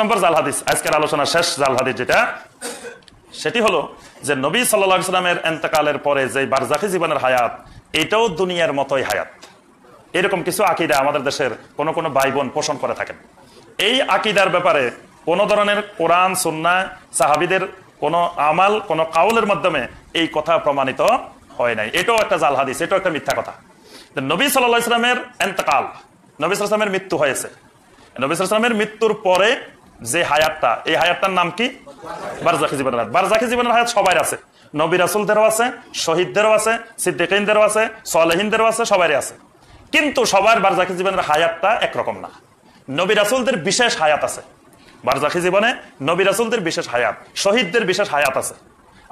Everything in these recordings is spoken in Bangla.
নম্বর জাল হাদিস আজকের আলোচনা শেষ জাল হাদিস যেটা সেটি হলো যে নবী সাল্লা সাল্লামের এন্তকালের পরে যে বারজাফি জীবনের হায়াত এটাও দুনিয়ার মতোই হায়াত এরকম কিছু আকিদা আমাদের দেশের কোন কোনো ভাই বোন পোষণ করে থাকেন এই আকিদার ব্যাপারে কোন ধরনের কোরআন সুন্না সাহাবিদের কোনো আমাল কোন কাউলের মাধ্যমে এই কথা প্রমাণিত হয় নাই এটাও একটা জাল হাদিস এটাও একটা মিথ্যা কথা নবী সাল্লাহ ইসলামের এন্তকাল নবী সাল্লামের মৃত্যু হয়েছে নবী সাল্লামের মৃত্যুর পরে যে হায়াতটা এই হায়াতটার নাম কি বারজাখি জীবনের হায়াত বারজাখি জীবনের হায়াত সবাই আছে নবী রাসুলদেরও আছে শহীদদেরও আছে সিদ্দিকদেরও আছে সলেহিনদেরও আছে সবাই আছে কিন্তু সবার বারজাখি জীবনের হায়াতটা একরকম না নবী রাসুলদের বিশেষ হায়াত আছে বারজাখি জীবনে নবী রাসুলদের বিশেষ হায়াত শহীদদের বিশেষ হায়াত আছে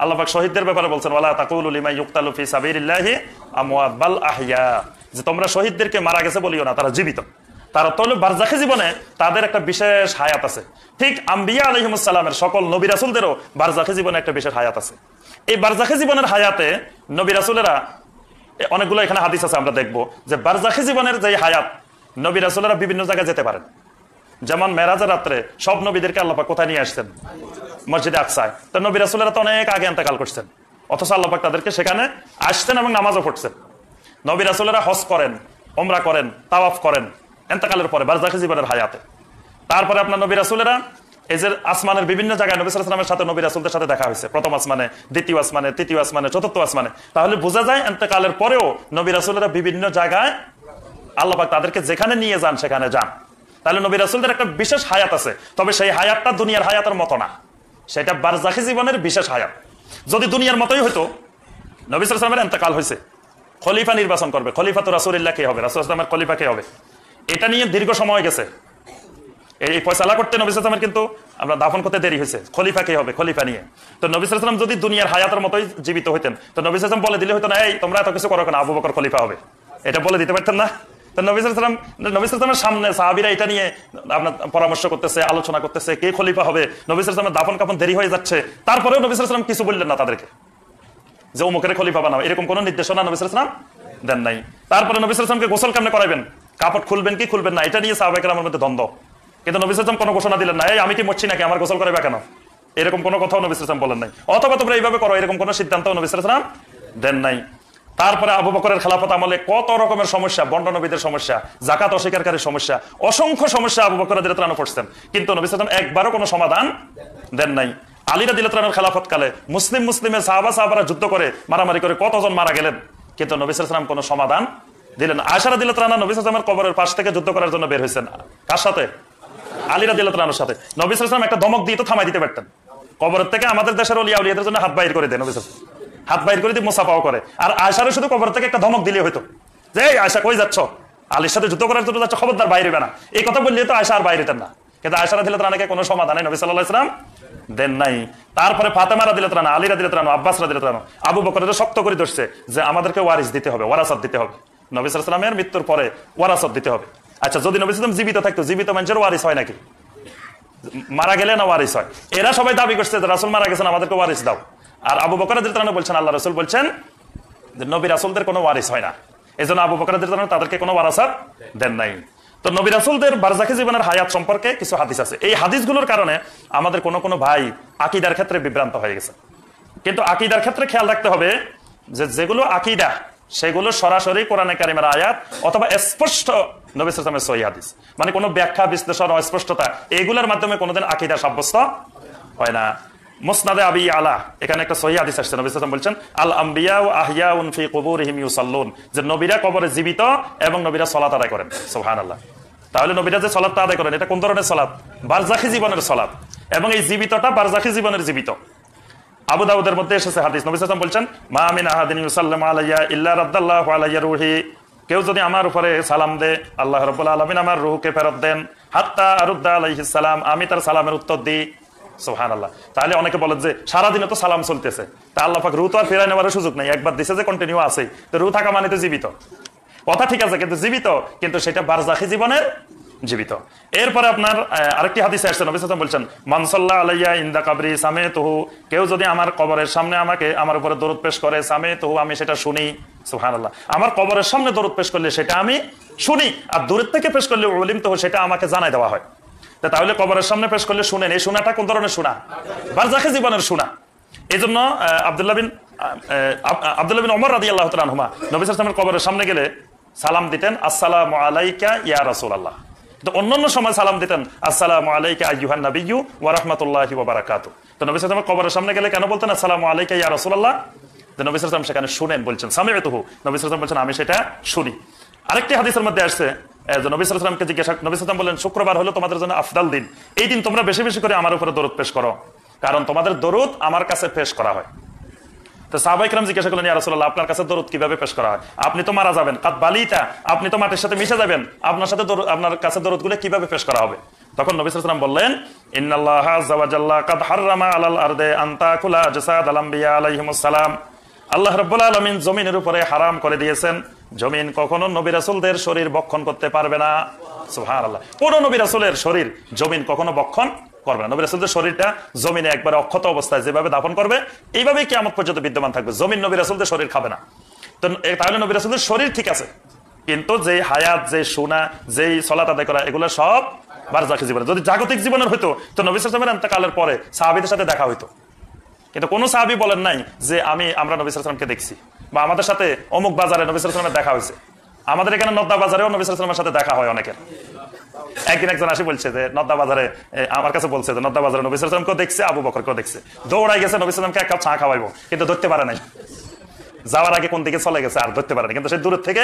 আল্লাহাক শহীদদের ব্যাপারে বলছেন ওলা যে তোমরা শহীদদেরকে মারা গেছে বলিও না তারা জীবিত তারা তো হলো বারজাখি জীবনে তাদের একটা বিশেষ হায়াত আছে ঠিক আম্বিয়া আলহিমসাল্লামের সকল নবী রাসুলদেরও বারজাখি জীবনে একটা বিশেষ হায়াত আছে এই বারজাখি জীবনের হায়াতে নবী রাসুলেরা অনেকগুলো এখানে হাদিস আছে আমরা দেখব যে বারজাখি জীবনের যে হায়াত নবী রাসুলেরা বিভিন্ন জায়গায় যেতে পারেন যেমন মেরাজের রাত্রে সব নবীদেরকে আল্লাপা কোথায় নিয়ে আসছেন মসজিদে আকসায় তো নবী রাসুলেরা তো অনেক আগে এন্তকাল করছেন অথচ আল্লাপাক তাদেরকে সেখানে আসতেন এবং নামাজও পড়ছেন নবী রাসুলেরা হস করেন ওমরা করেন তাওয়াফ করেন এন্তকালের পরে বারজাখি জীবনের হায়াতে তারপরে আপনার নবী রাসুলেরা এই যে আসমানের বিভিন্ন জায়গায় নবী সালামের সাথে নবী রাসুলদের সাথে দেখা হয়েছে প্রথম আসমানে দ্বিতীয় আসমানে তৃতীয় আসমানে চতুর্থ আসমানে তাহলে বোঝা যায় এন্তকালের পরেও নবী রাসুলেরা বিভিন্ন জায়গায় আল্লাহ তাদেরকে যেখানে নিয়ে যান সেখানে যান তাহলে নবী রাসুলদের একটা বিশেষ হায়াত আছে তবে সেই হায়াতটা দুনিয়ার হায়াতের মতো না সেটা বারজাখি জীবনের বিশেষ হায়াত যদি দুনিয়ার মতোই হতো নবী সালামের এন্তকাল হয়েছে খলিফা নির্বাচন করবে খলিফা তো রাসুলিল্লাহ কে হবে রাসুল আসলামের খলিফা কে হবে এটা নিয়ে দীর্ঘ সময় গেছে এই ফয়সালা করতে নবী সালামের কিন্তু আমরা দাফন করতে দেরি হয়েছে খলিফা কে হবে খলিফা নিয়ে তো নবী সালাম যদি দুনিয়ার হায়াতের মতোই জীবিত হইতেন তো নবী সালাম বলে দিলে হইতো না এই তোমরা এত কিছু করো কেন আবু বকর খলিফা হবে এটা বলে দিতে পারতেন না তো নবিসাম সামনে সাহাবিরা এটা নিয়ে আপনার পরামর্শ করতেছে আলোচনা করতেছে কে খলিফা হবে নবী দাফন কাপন দেরি হয়ে যাচ্ছে তারপরেও নবী কিছু বললেন না তাদেরকে যে উমুকের খলিফা বানাবে এরকম কোনো নির্দেশনা নবী দেন নাই তারপরে নবী গোসল কেমনে করাবেন কাপড় খুলবেন কি খুলবেন না এটা নিয়ে সাহবাইকার আমার মধ্যে দ্বন্দ্ব কিন্তু নবী সালাম কোনো ঘোষণা দিলেন না এই আমি কি মরছি নাকি আমার গোসল করে কেন এরকম কোনো কথাও নবী সালাম বলেন নাই অথবা তোমরা এইভাবে করো এরকম কোনো সিদ্ধান্ত নবী সালাম দেন নাই তারপরে আবু বকরের খেলাফত আমলে কত রকমের সমস্যা বন্ডনবীদের সমস্যা জাকাত অস্বীকারী সমস্যা অসংখ্য সমস্যা আবু বকরের ত্রাণ করছেন কিন্তু নবী সালাম একবারও কোনো সমাধান দেন নাই আলীরা দিল ত্রাণের খেলাফত কালে মুসলিম মুসলিমের সাহাবা সাহাবারা যুদ্ধ করে মারামারি করে কতজন মারা গেলেন কিন্তু নবী সালাম কোনো সমাধান দিলেন আশারা দিল ত্রানা নবী সালামের কবরের পাশ থেকে যুদ্ধ করার জন্য বের হয়েছেন কার সাথে আলীরা দিল ত্রানোর সাথে নবী সালাম একটা ধমক দিয়ে তো থামাই দিতে পারতেন কবরের থেকে আমাদের দেশের অলিয়া উলিয়াদের জন্য হাত বাইর করে দেয় নবী সালাম হাত বাইর করে দিয়ে মোসাফাও করে আর আশারে শুধু কবর থেকে একটা ধমক দিলে হয়তো যে আয়সা কই যাচ্ছ আলীর সাথে যুদ্ধ করার জন্য যাচ্ছ খবরদার বাইরে না এই কথা বললে তো আয়সা আর বাইরেতেন না কিন্তু আয়সারা দিল ত্রানাকে কোনো সমাধান নবী সাল্লাহ ইসলাম দেন নাই তারপরে ফাতেমারা রাদিল তানো আলী রাদিল তানো আব্বাসরা রাদিল তানো আবু বকরের শক্ত করে ধরছে যে আমাদেরকে ওয়ারিস দিতে হবে ওয়ারাসাদ দিতে হবে নবিসামের মৃত্যুর পরে ওয়ারাসত দিতে হবে আচ্ছা যদি নবিসাম জীবিত থাকতো জীবিত মানুষের ওয়ারিস হয় নাকি মারা গেলে না ওয়ারিস হয় এরা সবাই দাবি করছে রাসুল মারা গেছেন আমাদেরকে ওয়ারিস দাও আর আবু বকর বলছেন আল্লাহ রসুল বলছেন যে নবী রাসুলদের কোনো ওয়ারিস হয় না এই জন্য আবু বকরাদের তাদেরকে কোনো ওয়ারাসার দেন নাই তো নবী রাসুলদের বারজাকি জীবনের হায়াত সম্পর্কে কিছু হাদিস আছে এই হাদিসগুলোর কারণে আমাদের কোনো কোনো ভাই আকিদার ক্ষেত্রে বিভ্রান্ত হয়ে গেছে কিন্তু আকিদার ক্ষেত্রে খেয়াল রাখতে হবে যে যেগুলো আকিদা সেগুলো সরাসরি কোরআনে কারিমের আয়াত অথবা স্পষ্ট নবিসের সহিদিস মানে কোনো ব্যাখ্যা বিশ্লেষণ অস্পষ্টতা এগুলোর মাধ্যমে কোনোদিন আকিদা সাব্যস্ত হয় না মুসনাদে আবি আলা এখানে একটা আসছে বলছেন আল আম্বিয়া ও আহিয়া উনফি কবুর হিমিউসাল্লুন যে নবীরা কবরে জীবিত এবং নবীরা সলাত আদায় করেন সোহান আল্লাহ তাহলে নবীরা যে সলাদটা আদায় করেন এটা কোন ধরনের সলাদ বারজাখি জীবনের সলাদ এবং এই জীবিতটা বারজাখি জীবনের জীবিত আবু দাউদের মধ্যে এসেছে হাদিস নবী সাল্লাম বলছেন মা আমিন আহাদিন ইউসাল্লাম আলাইয়া ইল্লা রাদ্দাল্লাহ আলাইয়া রুহি কেউ যদি আমার উপরে সালাম দে আল্লাহ রব আলমিন আমার রুহুকে ফেরত দেন হাত্তা আরুদ্দা আলহিস সালাম আমি তার সালামের উত্তর দিই সোহান আল্লাহ তাহলে অনেকে বলেন যে সারাদিনে তো সালাম চলতেছে তা আল্লাহ পাক রু তো আর ফেরাই নেওয়ার সুযোগ নেই একবার দিছে যে কন্টিনিউ আছে তো রু থাকা মানে তো জীবিত কথা ঠিক আছে কিন্তু জীবিত কিন্তু সেটা বারজাখি জীবনের জীবিত এরপরে আপনার আরেকটি হাদিসে আসছেন নবী সাল্লাম বলছেন মানসাল্লাহ আলাইয়া ইন্দা কাবরি সামে তহু কেউ যদি আমার কবরের সামনে আমাকে আমার উপরে দরদ পেশ করে সামে তহু আমি সেটা শুনি সুহান আমার কবরের সামনে দরদ পেশ করলে সেটা আমি শুনি আর দূরের থেকে পেশ করলে অলিম তহু সেটা আমাকে জানাই দেওয়া হয় তাহলে কবরের সামনে পেশ করলে শুনেন এই শোনাটা কোন ধরনের শোনা বারজাখে জীবনের শোনা এই জন্য আবদুল্লাহ বিন আবদুল্লাহ বিন অমর রাজি আল্লাহ তালুমা নবী সাল্লামের কবরের সামনে গেলে সালাম দিতেন আসসালাম আলাইকা ইয়া রাসুল আল্লাহ কিন্তু অন্য অন্য সময় সালাম দিতেন আসসালাম আলাইকা আইহান নবীয় ওয়ারহমতুল্লাহ ওবরাকাত তো নবী সালাম কবরের সামনে গেলে কেন বলতেন আসসালাম আলাইকা ইয়া রসুল্লাহ তো নবী সালাম সেখানে শুনেন বলছেন সামির তুহু নবী সালাম বলছেন আমি সেটা শুনি আরেকটি হাদিসের মধ্যে আসছে শুক্রবার হলো তোমাদের জন্য আফদাল দিন এই দিন তোমরা বেশি বেশি করে আমার উপরে দরদ পেশ করো কারণ তোমাদের দরদ আমার কাছে পেশ করা হয় তো সাহবাইকরাম জিজ্ঞাসা করলেন ইয়ারসোল্লাহ আপনার কাছে দরদ কিভাবে পেশ করা হয় আপনি তো মারা যাবেন কাত বালিতা আপনি তো মাটির সাথে মিশে যাবেন আপনার সাথে আপনার কাছে দরদগুলো কিভাবে পেশ করা হবে তখন নবী সাল্লাম বললেন ইন্নাল্লাহ আজ্জাওয়াজাল্লাহ কাদ হাররামা আলাল আরদে আনতা কুলা আজসাদ আলাম্বিয়া আলাইহিমুস সালাম আল্লাহ রব্বুল আলামিন জমিনের উপরে হারাম করে দিয়েছেন জমিন কখনো নবী রাসূলদের শরীর বক্ষণ করতে পারবে না সুবহানাল্লাহ কোন নবী রাসূলের শরীর জমিন কখনো বক্ষণ করবে না নবী রাসুলদের শরীরটা জমিনে একবার অক্ষত অবস্থায় যেভাবে দাফন করবে এইভাবেই আমার পর্যন্ত বিদ্যমান থাকবে জমিন নবী রাসুলদের শরীর খাবে না তো তাহলে নবী রাসুলদের শরীর ঠিক আছে কিন্তু যে হায়াত যে সোনা যেই সলাত আদায় করা এগুলো সব বারজাকি জীবনে যদি জাগতিক জীবনের হইতো তো নবী সালামের আন্তকালের পরে সাহাবিদের সাথে দেখা হইতো কিন্তু কোনো সাহাবি বলেন নাই যে আমি আমরা নবী সালামকে দেখছি বা আমাদের সাথে অমুক বাজারে নবী সালামের দেখা হয়েছে আমাদের এখানে নদ্দা বাজারেও নবী সালামের সাথে দেখা হয় অনেকের একদিন একজন আসে বলছে যে নদ্দা বাজারে আমার কাছে বলছে যে নদ্দা বাজারে নবী সালাম সালামকেও দেখছে আবু বকর বকরকেও দেখছে দৌড়াই গেছে নবী সালামকে এক কাপ চা খাওয়াইবো কিন্তু ধরতে পারে নাই যাওয়ার আগে কোন দিকে চলে গেছে আর ধরতে পারে কিন্তু সে দূর থেকে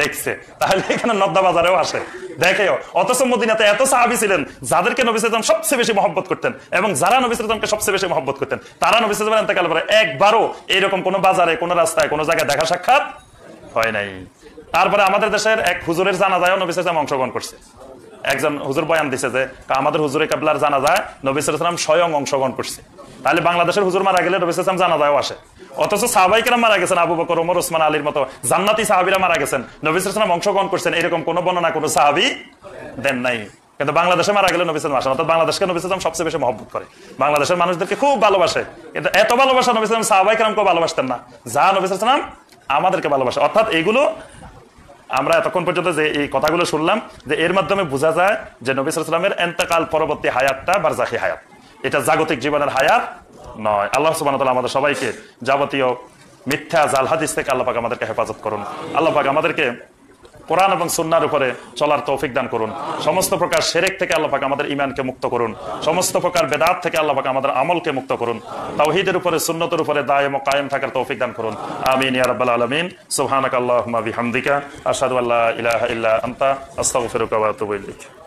দেখছে তাহলে এখানে নদ্দা বাজারেও আসে দেখেও অথচ মদিনাতে এত সাহাবি ছিলেন যাদেরকে নবী সালাম সবচেয়ে বেশি মহব্বত করতেন এবং যারা নবী সালামকে সবচেয়ে বেশি মহব্বত করতেন তারা নবী নবিসামের এতেকাল পরে একবারও এইরকম কোনো বাজারে কোনো রাস্তায় কোনো জায়গায় দেখা সাক্ষাৎ হয় নাই তারপরে আমাদের দেশের এক হুজুরের জানা যায় নবিসাম অংশগ্রহণ করছে একজন হুজুর বয়ান দিছে যে আমাদের হুজুরে কাবলার জানা যায় নবী সালাম স্বয়ং অংশগ্রহণ করছে তাহলে বাংলাদেশের হুজুর মারা গেলে নবী সালাম জানা যায় আসে অথচ সাহাবাইকেরা মারা গেছেন আবু বকর ওমর ওসমান আলীর মতো জান্নাতি সাহাবিরা মারা গেছেন নবী সালাম অংশগ্রহণ করছেন এরকম কোনো বর্ণনা কোনো সাহাবি দেন নাই কিন্তু বাংলাদেশে মারা গেলে নবী সালাম আসেন অর্থাৎ বাংলাদেশকে নবী সালাম সবচেয়ে বেশি মহব্বত করে বাংলাদেশের মানুষদেরকে খুব ভালোবাসে কিন্তু এত ভালোবাসা নবী সালাম কেউ ভালোবাসতেন না যা নবী সালাম আমাদেরকে ভালোবাসে অর্থাৎ এগুলো আমরা এতক্ষণ পর্যন্ত যে এই কথাগুলো শুনলাম যে এর মাধ্যমে বোঝা যায় যে নবী সালামের এন্তকাল পরবর্তী হায়াতটা বারজাকি হায়াত এটা জাগতিক জীবনের হায়াত নয় আল্লাহ সুবান আমাদের সবাইকে যাবতীয় মিথ্যা জাল হাদিস থেকে আল্লাপাক আমাদেরকে হেফাজত করুন আল্লাপাক আমাদেরকে কোরআন এবং সুন্নার উপরে চলার তৌফিক দান করুন সমস্ত প্রকার শেরেক থেকে আল্লাহাক আমাদের ইমানকে মুক্ত করুন সমস্ত প্রকার বেদাত থেকে আল্লাহাক আমাদের আমলকে মুক্ত করুন তাওহিদের উপরে সুন্নতর উপরে দায়ম ও কায়েম থাকার তৌফিক দান করুন আমিন ইয়ারাবাল আলমিন সুহানক আল্লাহ বিহামদিকা আসাদু আল্লাহ ইলাহ ইল্লা আন্তা আস্তাগফিরুকা ফেরুক